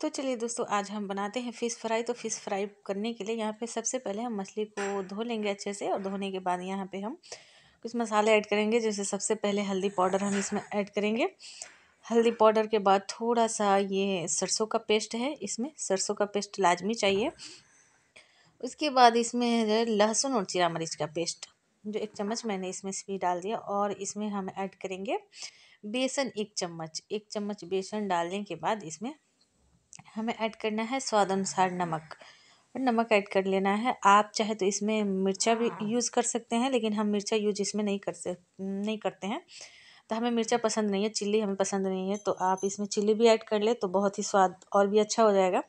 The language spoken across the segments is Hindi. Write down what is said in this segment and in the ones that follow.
तो चलिए दोस्तों आज हम बनाते हैं फ़िश फ्राई तो फ़िश फ्राई करने के लिए यहाँ पे सबसे पहले हम मछली को धो लेंगे अच्छे से और धोने के बाद यहाँ पे हम कुछ मसाले ऐड करेंगे जैसे सबसे पहले हल्दी पाउडर हम इसमें ऐड करेंगे हल्दी पाउडर के बाद थोड़ा सा ये सरसों का पेस्ट है इसमें सरसों का पेस्ट लाजमी चाहिए उसके बाद इसमें है लहसुन और चीरा मरीच का पेस्ट जो एक चम्मच मैंने इसमें से भी डाल दिया और इसमें हम ऐड करेंगे बेसन एक चम्मच एक चम्मच बेसन डालने के बाद इसमें हमें ऐड करना है स्वाद अनुसार नमक और नमक ऐड कर लेना है आप चाहे तो इसमें मिर्चा भी यूज़ हाँ। कर सकते हैं लेकिन हम मिर्चा यूज इसमें नहीं कर नहीं करते हैं तो हमें मिर्चा पसंद नहीं है चिल्ली हमें पसंद नहीं है तो आप इसमें चिल्ली भी ऐड कर ले तो बहुत ही स्वाद और भी अच्छा हो जाएगा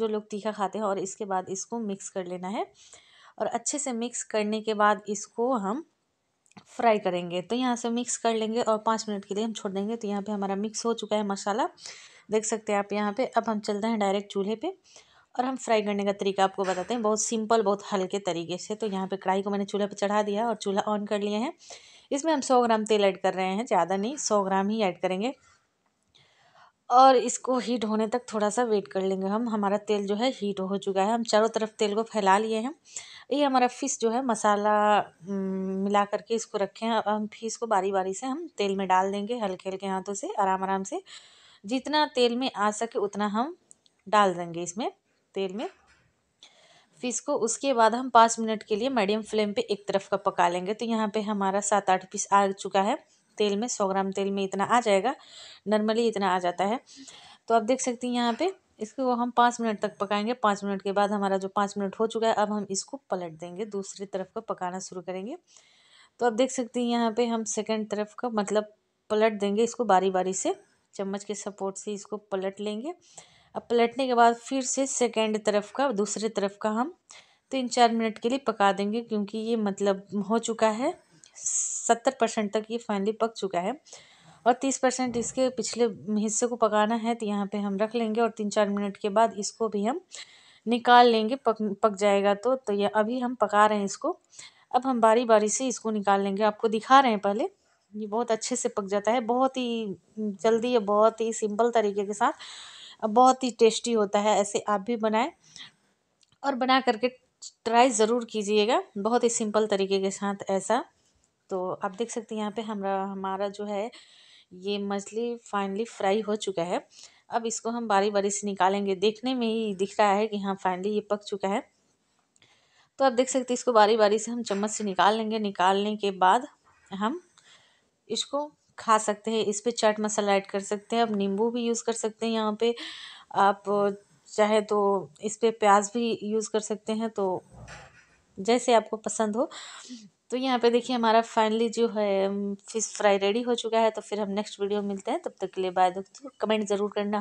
जो लोग तीखा खाते हैं और इसके बाद इसको मिक्स कर लेना है और अच्छे से मिक्स करने के बाद इसको हम फ्राई करेंगे तो यहाँ से मिक्स कर लेंगे और पाँच मिनट के लिए हम छोड़ देंगे तो यहाँ पे हमारा मिक्स हो चुका है मसाला देख सकते हैं आप यहाँ पे अब हम चलते हैं डायरेक्ट चूल्हे पे और हम फ्राई करने का तरीका आपको बताते हैं बहुत सिंपल बहुत हल्के तरीके से तो यहाँ पे कढ़ाई को मैंने चूल्हे पे चढ़ा दिया और चूल्हा ऑन कर लिए हैं इसमें हम सौ ग्राम तेल ऐड कर रहे हैं ज़्यादा नहीं सौ ग्राम ही ऐड करेंगे और इसको हीट होने तक थोड़ा सा वेट कर लेंगे हम हमारा तेल जो है हीट हो चुका है हम चारों तरफ तेल को फैला लिए हैं ये हमारा फ़िश जो है मसाला मिला करके इसको रखे हैं अब हम फिश को बारी बारी से हम तेल में डाल देंगे हल्के हल्के हाथों से आराम आराम से जितना तेल में आ सके उतना हम डाल देंगे इसमें तेल में फिश को उसके बाद हम पाँच मिनट के लिए मीडियम फ्लेम पे एक तरफ का पका लेंगे तो यहाँ पे हमारा सात आठ पीस आ चुका है तेल में सौ ग्राम तेल में इतना आ जाएगा नॉर्मली इतना आ जाता है तो आप देख सकती हैं यहाँ पे इसको हम पाँच मिनट तक पकाएंगे पाँच मिनट के बाद हमारा जो पाँच मिनट हो चुका है अब हम इसको पलट देंगे दूसरी तरफ का पकाना शुरू करेंगे तो आप देख सकती हैं यहाँ पे हम सेकंड तरफ का मतलब पलट देंगे इसको बारी बारी से चम्मच के सपोर्ट से इसको पलट लेंगे अब पलटने के बाद फिर से सेकेंड तरफ का दूसरे तरफ का हम तीन चार मिनट के लिए पका देंगे क्योंकि ये मतलब हो चुका है सत्तर परसेंट तक ये फाइनली पक चुका है और तीस परसेंट इसके पिछले हिस्से को पकाना है तो यहाँ पे हम रख लेंगे और तीन चार मिनट के बाद इसको भी हम निकाल लेंगे पक पक जाएगा तो तो ये अभी हम पका रहे हैं इसको अब हम बारी बारी से इसको निकाल लेंगे आपको दिखा रहे हैं पहले ये बहुत अच्छे से पक जाता है बहुत ही जल्दी बहुत ही सिंपल तरीके के साथ बहुत ही टेस्टी होता है ऐसे आप भी बनाएं और बना करके ट्राई ज़रूर कीजिएगा बहुत ही सिंपल तरीके के साथ ऐसा तो आप देख सकते हैं यहाँ पे हमारा हमारा जो है ये मछली फाइनली फ्राई हो चुका है अब इसको हम बारी बारी से निकालेंगे देखने में ही दिख रहा है कि हाँ फाइनली ये पक चुका है तो आप देख सकते हैं इसको बारी बारी से हम चम्मच से निकाल लेंगे निकालने के बाद हम इसको खा सकते हैं इस पर चाट मसाला ऐड कर सकते हैं आप नींबू भी यूज़ कर सकते हैं यहाँ पे आप चाहे तो इस पर प्याज भी यूज़ कर सकते हैं तो जैसे आपको पसंद हो तो यहाँ पे देखिए हमारा फाइनली जो है फ़िश फ्राई रेडी हो चुका है तो फिर हम नेक्स्ट वीडियो मिलते हैं तब तक के लिए बाय दोस्तों कमेंट ज़रूर करना